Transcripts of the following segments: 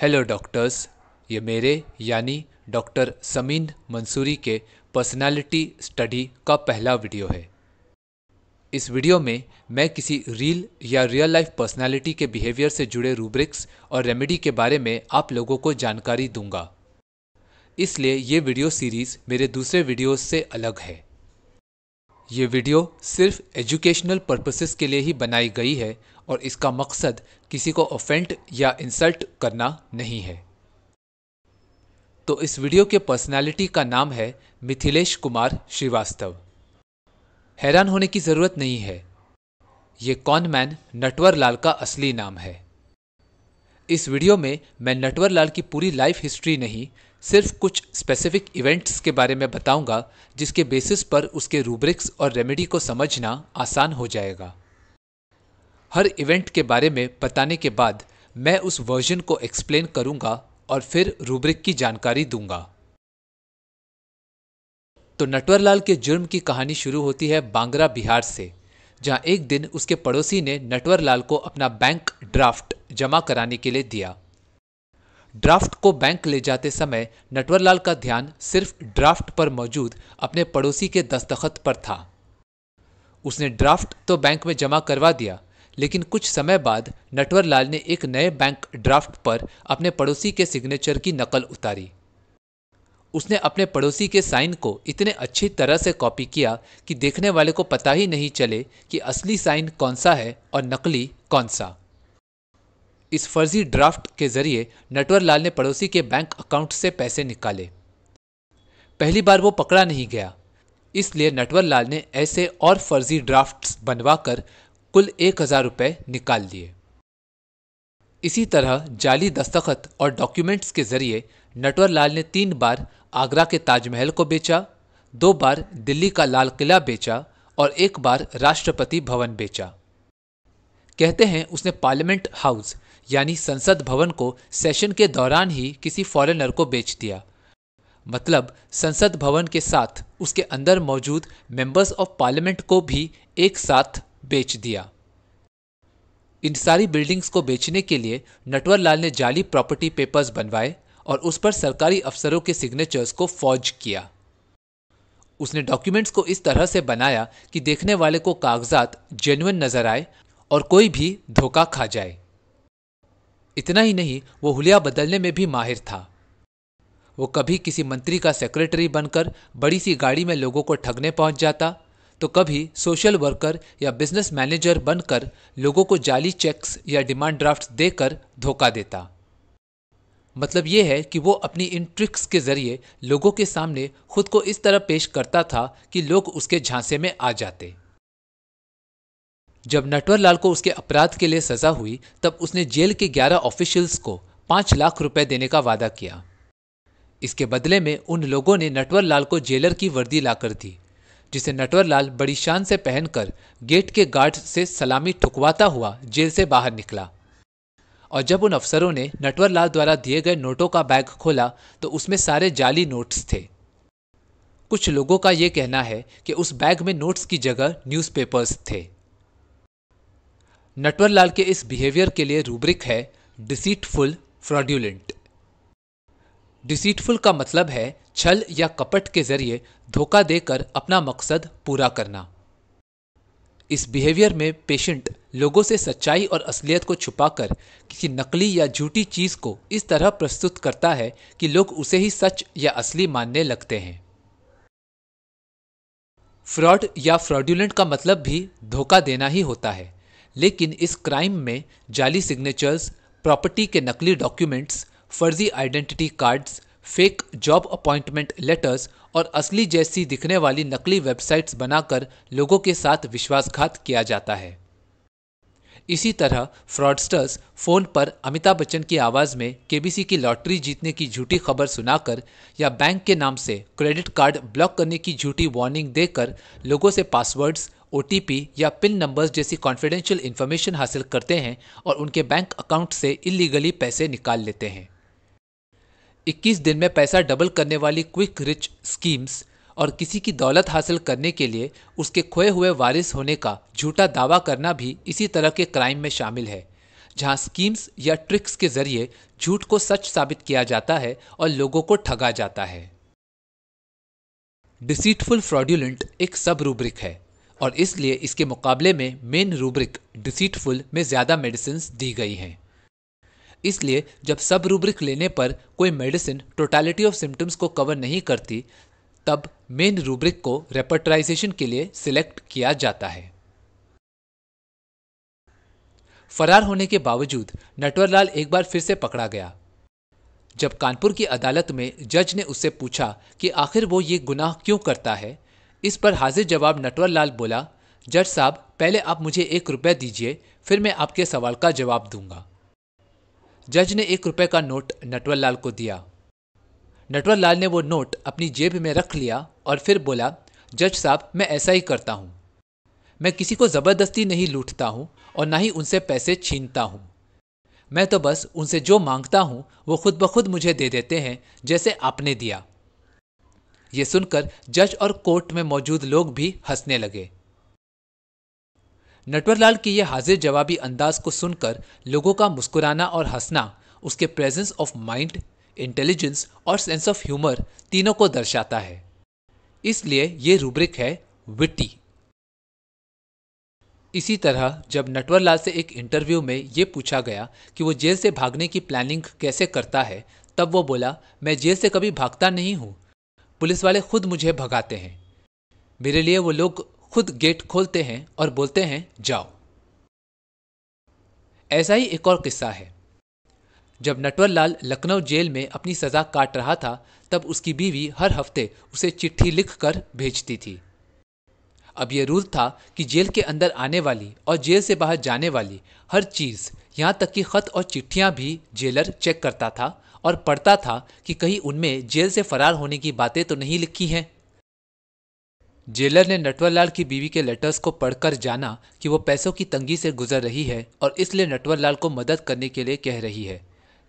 hello doctors ये मेरे यानी डॉक्टर समीन मंसूरी के पर्सनालिटी स्टडी का पहला वीडियो है इस वीडियो में मैं किसी रील या रियल लाइफ पर्सनालिटी के बिहेवियर से जुड़े रूब्रिक्स और रेमेडी के बारे में आप लोगों को जानकारी दूंगा इसलिए ये वीडियो सीरीज़ मेरे दूसरे वीडियोस से अलग है ये वीडियो सिर्फ एजुकेशनल पर्पसेस के लिए ही बनाई गई है और इसका मकसद किसी को ऑफेंट या इंसल्ट करना नहीं है तो इस वीडियो के पर्सनालिटी का नाम है मिथिलेश कुमार श्रीवास्तव हैरान होने की ज़रूरत नहीं है ये कौन मैन नटवर लाल का असली नाम है इस वीडियो में मैं नटवर लाल की पूरी लाइफ हिस्ट्री नहीं सिर्फ कुछ स्पेसिफिक इवेंट्स के बारे में बताऊंगा जिसके बेसिस पर उसके रूब्रिक्स और रेमेडी को समझना आसान हो जाएगा हर इवेंट के बारे में बताने के बाद मैं उस वर्जन को एक्सप्लेन करूंगा और फिर रूब्रिक की जानकारी दूंगा तो नटवरलाल के जुर्म की कहानी शुरू होती है बांगरा बिहार से जहां एक दिन उसके पड़ोसी ने नटवरलाल को अपना बैंक ड्राफ्ट जमा कराने के लिए दिया ड्राफ्ट को बैंक ले जाते समय नटवरलाल का ध्यान सिर्फ ड्राफ्ट पर मौजूद अपने पड़ोसी के दस्तखत पर था उसने ड्राफ्ट तो बैंक में जमा करवा दिया लेकिन कुछ समय बाद नटवरलाल ने एक नए बैंक ड्राफ्ट पर अपने पड़ोसी के सिग्नेचर की नकल उतारी उसने अपने पड़ोसी के साइन को इतने अच्छी तरह से कॉपी किया कि देखने वाले को पता ही नहीं चले कि असली साइन कौन सा है और नकली कौन सा इस फर्जी ड्राफ्ट के जरिए नटवर लाल ने पड़ोसी के बैंक अकाउंट से पैसे निकाले पहली बार वो पकड़ा नहीं गया इसलिए नटवर लाल ने ऐसे और फर्जी ड्राफ्ट्स बनवाकर कुल एक हज़ार रुपये निकाल लिए इसी तरह जाली दस्तखत और डॉक्यूमेंट्स के जरिए नटवर लाल ने तीन बार आगरा के ताजमहल को बेचा दो बार दिल्ली का लाल किला बेचा और एक बार राष्ट्रपति भवन बेचा कहते हैं उसने पार्लियामेंट हाउस यानी संसद भवन को सेशन के दौरान ही किसी फॉरेनर को बेच दिया मतलब संसद भवन के साथ उसके अंदर मौजूद मेंबर्स ऑफ पार्लियामेंट को भी एक साथ बेच दिया इन सारी बिल्डिंग्स को बेचने के लिए नटवर लाल ने जाली प्रॉपर्टी पेपर्स बनवाए और उस पर सरकारी अफसरों के सिग्नेचर्स को फौज किया उसने डॉक्यूमेंट्स को इस तरह से बनाया कि देखने वाले को कागजात जेन्युन नजर आए और कोई भी धोखा खा जाए इतना ही नहीं वो हुलिया बदलने में भी माहिर था वो कभी किसी मंत्री का सेक्रेटरी बनकर बड़ी सी गाड़ी में लोगों को ठगने पहुंच जाता तो कभी सोशल वर्कर या बिजनेस मैनेजर बनकर लोगों को जाली चेक्स या डिमांड ड्राफ्ट देकर धोखा देता मतलब ये है कि वो अपनी इन ट्रिक्स के जरिए लोगों के सामने खुद को इस तरह पेश करता था कि लोग उसके झांसे में आ जाते जब नटवर लाल को उसके अपराध के लिए सजा हुई तब उसने जेल के 11 ऑफिशियल्स को 5 लाख रुपए देने का वादा किया इसके बदले में उन लोगों ने नटवर लाल को जेलर की वर्दी लाकर दी जिसे नटवर लाल बड़ी शान से पहनकर गेट के गार्ड से सलामी ठुकवाता हुआ जेल से बाहर निकला और जब उन अफसरों ने नटवर लाल द्वारा दिए गए नोटों का बैग खोला तो उसमें सारे जाली नोट्स थे कुछ लोगों का ये कहना है कि उस बैग में नोट्स की जगह न्यूज़पेपर्स थे नटवर लाल के इस बिहेवियर के लिए रूब्रिक है डिसीटफुल फ्रॉड्यूलेंट डिसीटफुल का मतलब है छल या कपट के जरिए धोखा देकर अपना मकसद पूरा करना इस बिहेवियर में पेशेंट लोगों से सच्चाई और असलियत को छुपाकर किसी नकली या झूठी चीज़ को इस तरह प्रस्तुत करता है कि लोग उसे ही सच या असली मानने लगते हैं फ्रॉड या फ्रॉड्यूलेंट का मतलब भी धोखा देना ही होता है लेकिन इस क्राइम में जाली सिग्नेचर्स प्रॉपर्टी के नकली डॉक्यूमेंट्स फर्जी identity cards fake job appointment letters और असली जैसी दिखने वाली नकली वेबसाइट्स बनाकर लोगों के साथ विश्वासघात किया जाता है इसी तरह फ्रॉडस्टर्स फ़ोन पर अमिताभ बच्चन की आवाज़ में केबीसी की लॉटरी जीतने की झूठी खबर सुनाकर या बैंक के नाम से क्रेडिट कार्ड ब्लॉक करने की झूठी वार्निंग देकर लोगों से पासवर्ड्स ओ या पिन नंबर्स जैसी कॉन्फिडेंशियल इन्फॉर्मेशन हासिल करते हैं और उनके बैंक अकाउंट से इलीगली पैसे निकाल लेते हैं 21 दिन में पैसा डबल करने वाली क्विक रिच स्कीम्स और किसी की दौलत हासिल करने के लिए उसके खोए हुए वारिस होने का झूठा दावा करना भी इसी तरह के क्राइम में शामिल है जहां स्कीम्स या ट्रिक्स के जरिए झूठ को सच साबित किया जाता है और लोगों को ठगा जाता है डिसीटफुल फ्रॉड्यूलेंट एक सब रूब्रिक है और इसलिए इसके मुकाबले में मेन रूब्रिक डिसीटफुल में ज़्यादा मेडिसिन दी गई हैं इसलिए जब सब रूब्रिक लेने पर कोई मेडिसिन टोटालिटी ऑफ सिम्टम्स को कवर नहीं करती तब मेन रूब्रिक को रेपर्टराइजेशन के लिए सिलेक्ट किया जाता है फरार होने के बावजूद नटवरलाल एक बार फिर से पकड़ा गया जब कानपुर की अदालत में जज ने उससे पूछा कि आखिर वो ये गुनाह क्यों करता है इस पर हाजिर जवाब नटवर लाल बोला जज साहब पहले आप मुझे एक रुपये दीजिए फिर मैं आपके सवाल का जवाब दूंगा जज ने एक रुपये का नोट नटवर लाल को दिया नटवर लाल ने वो नोट अपनी जेब में रख लिया और फिर बोला जज साहब मैं ऐसा ही करता हूँ मैं किसी को ज़बरदस्ती नहीं लूटता हूँ और ना ही उनसे पैसे छीनता हूँ मैं तो बस उनसे जो मांगता हूँ वो खुद ब खुद मुझे दे देते हैं जैसे आपने दिया ये सुनकर जज और कोर्ट में मौजूद लोग भी हंसने लगे नटवरलाल की यह हाजिर जवाबी अंदाज को सुनकर लोगों का मुस्कुराना और हंसना उसके प्रेजेंस ऑफ माइंड इंटेलिजेंस और सेंस ऑफ ह्यूमर तीनों को दर्शाता है इसलिए ये रूब्रिक है विट्टी इसी तरह जब नटवरलाल से एक इंटरव्यू में ये पूछा गया कि वो जेल से भागने की प्लानिंग कैसे करता है तब वो बोला मैं जेल से कभी भागता नहीं हूँ पुलिस वाले खुद मुझे भगाते हैं मेरे लिए वो लोग खुद गेट खोलते हैं और बोलते हैं जाओ ऐसा ही एक और किस्सा है जब नटवर लाल लखनऊ जेल में अपनी सज़ा काट रहा था तब उसकी बीवी हर हफ्ते उसे चिट्ठी लिख कर भेजती थी अब यह रूल था कि जेल के अंदर आने वाली और जेल से बाहर जाने वाली हर चीज़ यहाँ तक कि ख़त और चिट्ठियाँ भी जेलर चेक करता था और पढ़ता था कि कहीं उनमें जेल से फरार होने की बातें तो नहीं लिखी हैं जेलर ने नटवरलाल की बीवी के लेटर्स को पढ़कर जाना कि वो पैसों की तंगी से गुजर रही है और इसलिए नटवरलाल को मदद करने के लिए कह रही है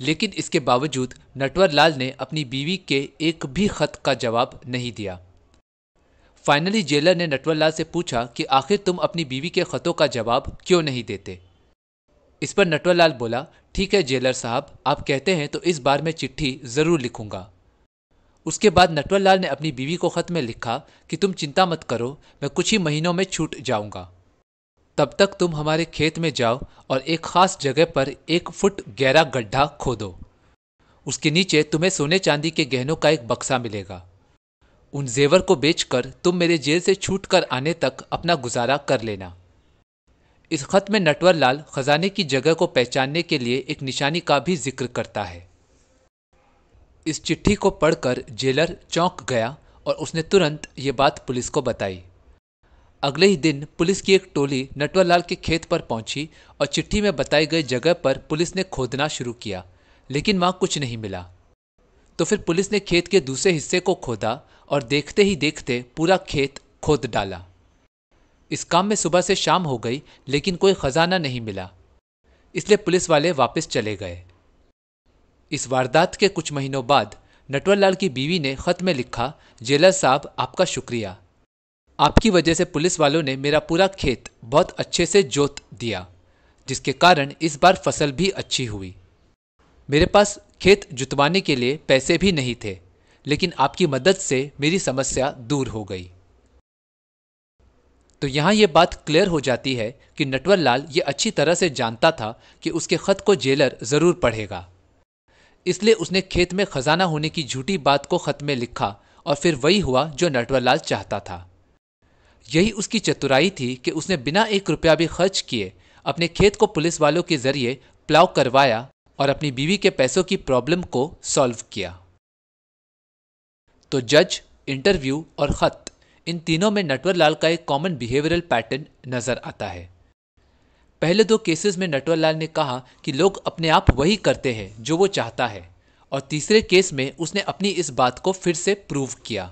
लेकिन इसके बावजूद नटवरलाल ने अपनी बीवी के एक भी खत का जवाब नहीं दिया फाइनली जेलर ने नटवरलाल से पूछा कि आखिर तुम अपनी बीवी के खतों का जवाब क्यों नहीं देते इस पर नटवरलाल बोला ठीक है जेलर साहब आप कहते हैं तो इस बार मैं चिट्ठी ज़रूर लिखूंगा उसके बाद नटवरलाल ने अपनी बीवी को ख़त में लिखा कि तुम चिंता मत करो मैं कुछ ही महीनों में छूट जाऊंगा तब तक तुम हमारे खेत में जाओ और एक खास जगह पर एक फुट गहरा गड्ढा खोदो उसके नीचे तुम्हें सोने चांदी के गहनों का एक बक्सा मिलेगा उन जेवर को बेचकर तुम मेरे जेल से छूट कर आने तक अपना गुजारा कर लेना इस खत में नटवर लाल खजाने की जगह को पहचानने के लिए एक निशानी का भी जिक्र करता है इस चिट्ठी को पढ़कर जेलर चौंक गया और उसने तुरंत ये बात पुलिस को बताई अगले ही दिन पुलिस की एक टोली नटवरलाल के खेत पर पहुंची और चिट्ठी में बताई गई जगह पर पुलिस ने खोदना शुरू किया लेकिन वहां कुछ नहीं मिला तो फिर पुलिस ने खेत के दूसरे हिस्से को खोदा और देखते ही देखते पूरा खेत खोद डाला इस काम में सुबह से शाम हो गई लेकिन कोई खजाना नहीं मिला इसलिए पुलिस वाले वापस चले गए इस वारदात के कुछ महीनों बाद नटवरलाल की बीवी ने खत में लिखा जेलर साहब आपका शुक्रिया आपकी वजह से पुलिस वालों ने मेरा पूरा खेत बहुत अच्छे से जोत दिया जिसके कारण इस बार फसल भी अच्छी हुई मेरे पास खेत जुतवाने के लिए पैसे भी नहीं थे लेकिन आपकी मदद से मेरी समस्या दूर हो गई तो यहाँ ये बात क्लियर हो जाती है कि नटवर लाल ये अच्छी तरह से जानता था कि उसके खत को जेलर ज़रूर पढ़ेगा इसलिए उसने खेत में खजाना होने की झूठी बात को खत में लिखा और फिर वही हुआ जो नटवर लाल चाहता था यही उसकी चतुराई थी कि उसने बिना एक रुपया भी खर्च किए अपने खेत को पुलिस वालों के जरिए प्लाव करवाया और अपनी बीवी के पैसों की प्रॉब्लम को सॉल्व किया तो जज इंटरव्यू और खत इन तीनों में नटवर लाल का एक कॉमन बिहेवियरल पैटर्न नजर आता है पहले दो केसेस में नटवर लाल ने कहा कि लोग अपने आप वही करते हैं जो वो चाहता है और तीसरे केस में उसने अपनी इस बात को फिर से प्रूव किया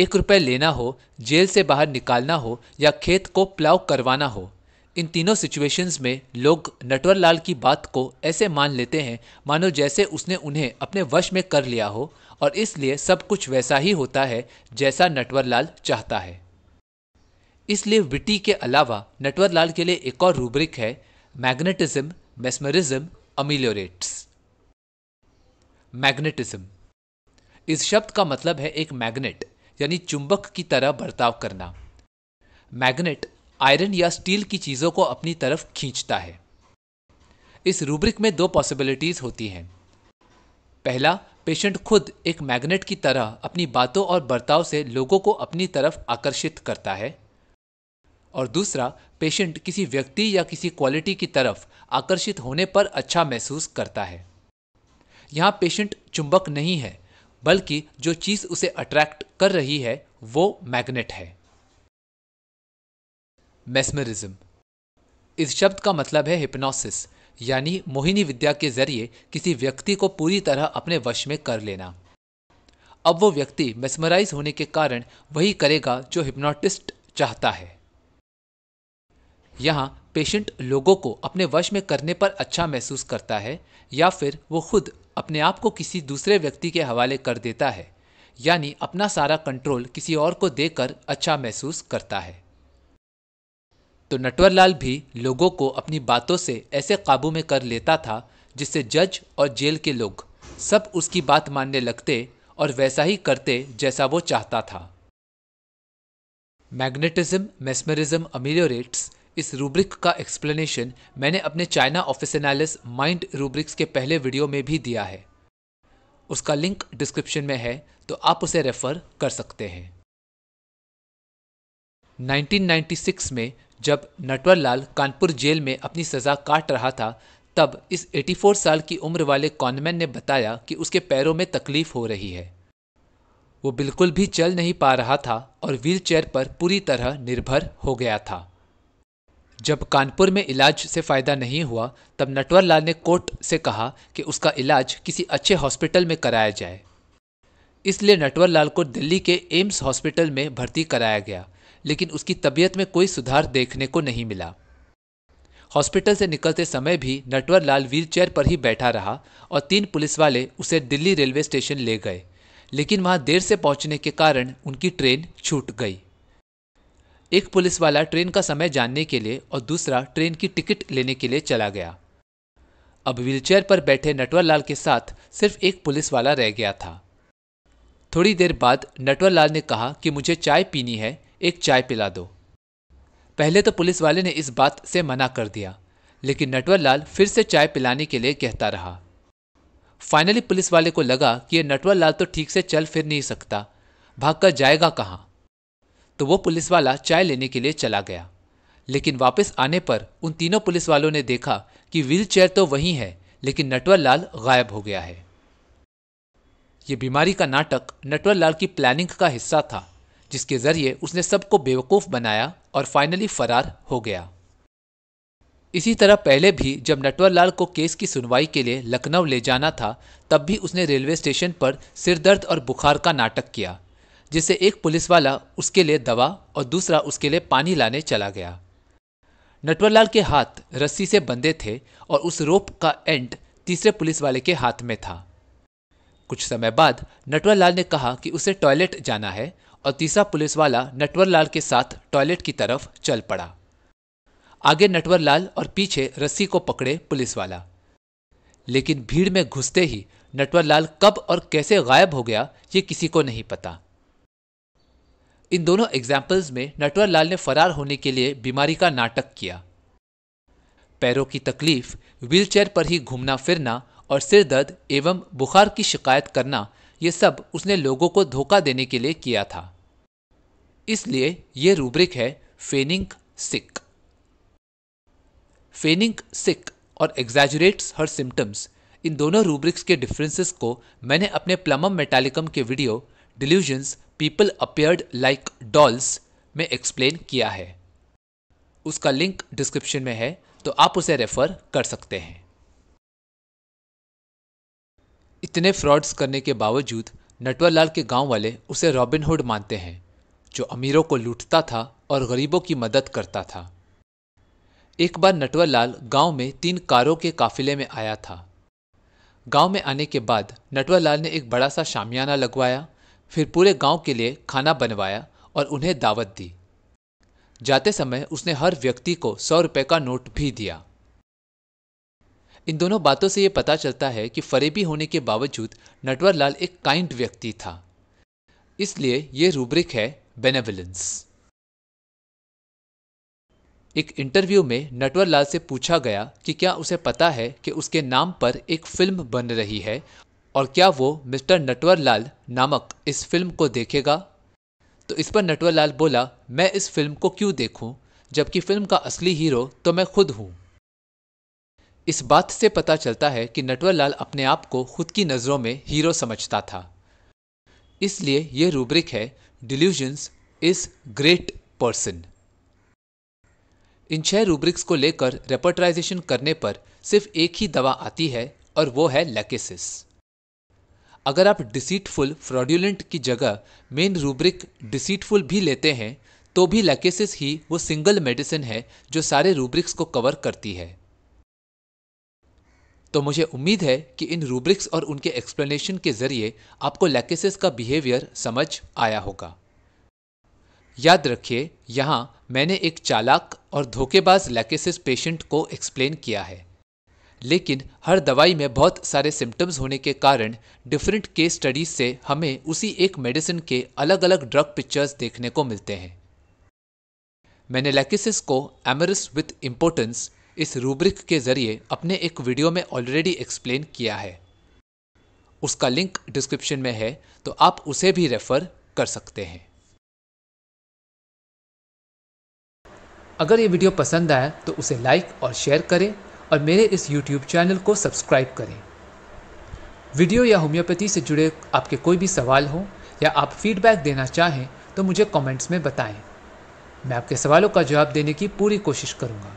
एक रुपये लेना हो जेल से बाहर निकालना हो या खेत को प्लाव करवाना हो इन तीनों सिचुएशंस में लोग नटवर लाल की बात को ऐसे मान लेते हैं मानो जैसे उसने उन्हें अपने वश में कर लिया हो और इसलिए सब कुछ वैसा ही होता है जैसा नटवरलाल चाहता है इसलिए विटी के अलावा नटवरलाल के लिए एक और रूब्रिक है मैग्नेटिज्म मेस्मरिज्म अमिलोरेट्स मैग्नेटिज्म इस शब्द का मतलब है एक मैग्नेट यानी चुंबक की तरह बर्ताव करना मैग्नेट आयरन या स्टील की चीज़ों को अपनी तरफ खींचता है इस रूब्रिक में दो पॉसिबिलिटीज होती हैं पहला पेशेंट खुद एक मैग्नेट की तरह अपनी बातों और बर्ताव से लोगों को अपनी तरफ आकर्षित करता है और दूसरा पेशेंट किसी व्यक्ति या किसी क्वालिटी की तरफ आकर्षित होने पर अच्छा महसूस करता है यहाँ पेशेंट चुंबक नहीं है बल्कि जो चीज़ उसे अट्रैक्ट कर रही है वो मैग्नेट है मेस्मरिज्म इस शब्द का मतलब है हिप्नोसिस यानी मोहिनी विद्या के जरिए किसी व्यक्ति को पूरी तरह अपने वश में कर लेना अब वो व्यक्ति मेस्मराइज होने के कारण वही करेगा जो हिप्नोटिस्ट चाहता है यहां पेशेंट लोगों को अपने वश में करने पर अच्छा महसूस करता है या फिर वो खुद अपने आप को किसी दूसरे व्यक्ति के हवाले कर देता है यानी अपना सारा कंट्रोल किसी और को देकर अच्छा महसूस करता है तो नटवरलाल भी लोगों को अपनी बातों से ऐसे काबू में कर लेता था जिससे जज और जेल के लोग सब उसकी बात मानने लगते और वैसा ही करते जैसा वो चाहता था मैग्नेटिज्म मेस्मरिज्म अमीलियोरेट्स इस रूब्रिक का एक्सप्लेनेशन मैंने अपने China officinalis mind rubrics के पहले वीडियो में भी दिया है उसका लिंक डिस्क्रिप्शन में है तो आप उसे रेफर कर सकते हैं 1996 में जब नटवरलाल कानपुर जेल में अपनी सज़ा काट रहा था तब इस 84 साल की उम्र वाले कॉनमैन ने बताया कि उसके पैरों में तकलीफ हो रही है वो बिल्कुल भी चल नहीं पा रहा था और व्हीलचेयर पर पूरी तरह निर्भर हो गया था जब कानपुर में इलाज से फ़ायदा नहीं हुआ तब नटवरलाल ने कोर्ट से कहा कि उसका इलाज किसी अच्छे हॉस्पिटल में कराया जाए इसलिए नटवरलाल को दिल्ली के एम्स हॉस्पिटल में भर्ती कराया गया लेकिन उसकी तबीयत में कोई सुधार देखने को नहीं मिला हॉस्पिटल से निकलते समय भी नटवर लाल व्हीलचेयर पर ही बैठा रहा और तीन पुलिस वाले उसे दिल्ली रेलवे स्टेशन ले गए लेकिन वहां देर से पहुंचने के कारण उनकी ट्रेन छूट गई एक पुलिस वाला ट्रेन का समय जानने के लिए और दूसरा ट्रेन की टिकट लेने के लिए चला गया अब व्हीलचेयर पर बैठे नटवर लाल के साथ सिर्फ एक पुलिस वाला रह गया था थोड़ी देर बाद नटवर लाल ने कहा कि मुझे चाय पीनी है एक चाय पिला दो पहले तो पुलिस वाले ने इस बात से मना कर दिया लेकिन नटवर लाल फिर से चाय पिलाने के लिए कहता रहा फाइनली पुलिस वाले को लगा कि यह नटवर लाल तो ठीक से चल फिर नहीं सकता भागकर जाएगा कहाँ तो वो पुलिस वाला चाय लेने के लिए चला गया लेकिन वापस आने पर उन तीनों पुलिस वालों ने देखा कि व्हील चेयर तो वहीं है लेकिन नटवर लाल गायब हो गया है यह बीमारी का नाटक नटवर लाल की प्लानिंग का हिस्सा था जिसके ज़रिए उसने सबको बेवकूफ़ बनाया और फाइनली फरार हो गया इसी तरह पहले भी जब नटवरलाल को केस की सुनवाई के लिए लखनऊ ले जाना था तब भी उसने रेलवे स्टेशन पर सिरदर्द और बुखार का नाटक किया जिससे एक पुलिस वाला उसके लिए दवा और दूसरा उसके लिए पानी लाने चला गया नटवरलाल के हाथ रस्सी से बंधे थे और उस रोप का एंड तीसरे पुलिस वाले के हाथ में था कुछ समय बाद नटवरलाल ने कहा कि उसे टॉयलेट जाना है और तीसरा पुलिस वाला नटवर लाल के साथ टॉयलेट की तरफ चल पड़ा आगे नटवर लाल और पीछे रस्सी को पकड़े पुलिस वाला लेकिन भीड़ में घुसते ही नटवर लाल कब और कैसे गायब हो गया ये किसी को नहीं पता इन दोनों एग्जाम्पल्स में नटवर लाल ने फरार होने के लिए बीमारी का नाटक किया पैरों की तकलीफ व्हीलचेयर पर ही घूमना फिरना और सिर दर्द एवं बुखार की शिकायत करना ये सब उसने लोगों को धोखा देने के लिए किया था इसलिए ये रूब्रिक है फेनिंग सिक फेनिंग सिक और एग्जैजरेट्स हर सिम्टम्स इन दोनों रूब्रिक्स के डिफरेंसेस को मैंने अपने प्लमम मेटालिकम के video delusions people appeared like dolls में एक्सप्लेन किया है उसका लिंक डिस्क्रिप्शन में है तो आप उसे रेफर कर सकते हैं इतने फ्रॉड्स करने के बावजूद नटवरलाल के गांव वाले उसे रॉबिनहुड मानते हैं जो अमीरों को लूटता था और गरीबों की मदद करता था एक बार नटवर लाल गाँव में तीन कारों के काफिले में आया था गांव में आने के बाद नटवर लाल ने एक बड़ा सा शामियाना लगवाया फिर पूरे गांव के लिए खाना बनवाया और उन्हें दावत दी जाते समय उसने हर व्यक्ति को सौ रुपये का नोट भी दिया इन दोनों बातों से यह पता चलता है कि फरेबी होने के बावजूद नटवर लाल एक काइंड व्यक्ति था इसलिए यह रूब्रिक है बेनेविलेंस एक इंटरव्यू में लाल से पूछा गया कि क्या उसे पता है कि उसके नाम पर एक फिल्म बन रही है और क्या वो मिस्टर नटवर लाल नामक इस फिल्म को देखेगा तो इस पर लाल बोला मैं इस फिल्म को क्यों देखूं जबकि फिल्म का असली हीरो तो मैं खुद हूं इस बात से पता चलता है कि नटवर लाल अपने आप को खुद की नज़रों में हीरो समझता था इसलिए यह रूब्रिक है delusions is great person in छह रूब्रिक्स को लेकर रेपर्टराइजेशन करने पर सिर्फ एक ही दवा आती है और वो है लैकेसिस अगर आप डिसीटफुल फ्रॉड्यूलेंट की जगह मेन रूब्रिक डिसीटफुल भी लेते हैं तो भी लैकेसिस ही वो सिंगल मेडिसिन है जो सारे रूब्रिक्स को कवर करती है तो मुझे उम्मीद है कि इन रूब्रिक्स और उनके एक्सप्लेनेशन के ज़रिए आपको लैकेसिस का बिहेवियर समझ आया होगा याद रखिए यहाँ मैंने एक चालाक और धोखेबाज लैकेसिस पेशेंट को एक्सप्लेन किया है लेकिन हर दवाई में बहुत सारे सिम्टम्स होने के कारण डिफरेंट केस स्टडीज से हमें उसी एक मेडिसिन के अलग अलग ड्रग पिक्चर्स देखने को मिलते हैं मैंने लैकेसिस को एमरस विथ इम्पोर्टेंस इस रूब्रिक के ज़रिए अपने एक वीडियो में ऑलरेडी एक्सप्लेन किया है उसका लिंक डिस्क्रिप्शन में है तो आप उसे भी रेफ़र कर सकते हैं अगर ये वीडियो पसंद आया तो उसे लाइक और शेयर करें और मेरे इस YouTube चैनल को सब्सक्राइब करें वीडियो या होम्योपैथी से जुड़े आपके कोई भी सवाल हो या आप फीडबैक देना चाहें तो मुझे कमेंट्स में बताएं मैं आपके सवालों का जवाब देने की पूरी कोशिश करूँगा